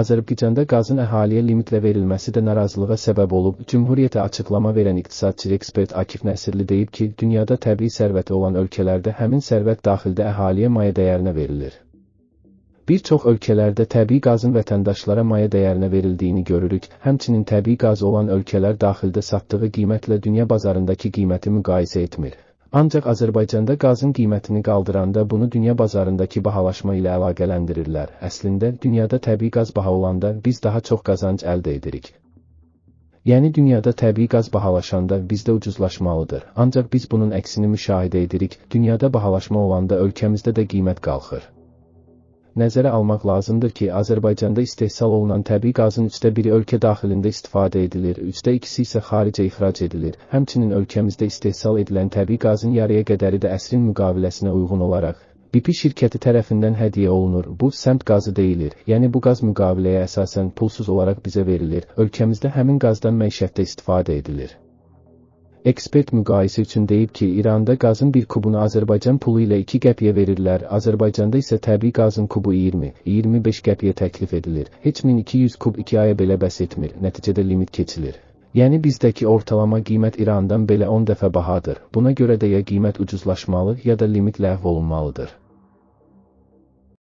Azərbaycanda qazın əhaliyə limitlə verilməsi də narazılığa səbəb olub. Cümhuriyyətə açıqlama verən iqtisadçı ekspert Akif Nəsirli deyib ki, dünyada təbii sərvəti olan ölkələrdə həmin sərvət daxildə əhaliyə maya dəyərinə verilir. Bir çox ölkələrdə təbii qazın vətəndaşlara maya dəyərinə verildiyini görürük, həmçinin təbii qaz olan ölkələr daxildə satdığı qiymətlə dünya bazarındakı qiyməti müqayisə etmir. Ancaq Azərbaycanda qazın qiymətini qaldıranda bunu dünya bazarındakı bahalaşma ilə əlaqələndirirlər. Əslində, dünyada təbii qaz bahalanda biz daha çox qazanc əldə edirik. Yəni dünyada təbii qaz bahalaşanda bizdə ucuzlaşmalıdır. Ancaq biz bunun əksini müşahidə edirik. Dünyada bahalaşma olanda ölkəmizdə də qiymət qalxır nəzərə almaq lazımdır ki, Azərbaycanda istehsal olunan təbii qazın üçdə biri ölkə daxilində istifadə edilir, üçdə ikisi isə xaricə ixrac edilir. Həmçinin ölkəmizdə istehsal edilən təbii qazın yarıya qədəri də əsrin müqaviləsinə uyğun olaraq BP şirkəti tərəfindən hədiyyə olunur. Bu səmt qazı deyilir. Yəni bu qaz müqaviləyə əsasən pulsuz olaraq bizə verilir. Ölkəmizdə həmin qazdan məişətdə istifadə edilir. Ekspert müqayisə üçün deyib ki, İranda qazın bir kubunu Azərbaycan pulu ilə 2 qəpiyə verirlər, Azərbaycanda isə təbii qazın kubu 20-25 qəpiyə təklif edilir. Heç 1200 kub 2 aya belə bəs etmir, nəticədə limit keçilir. Yəni bizdəki ortalama qiymət İrandan belə 10 dəfə bahadır. Buna görə də ya qiymət ucuzlaşmalı, ya da limit ləğv olunmalıdır.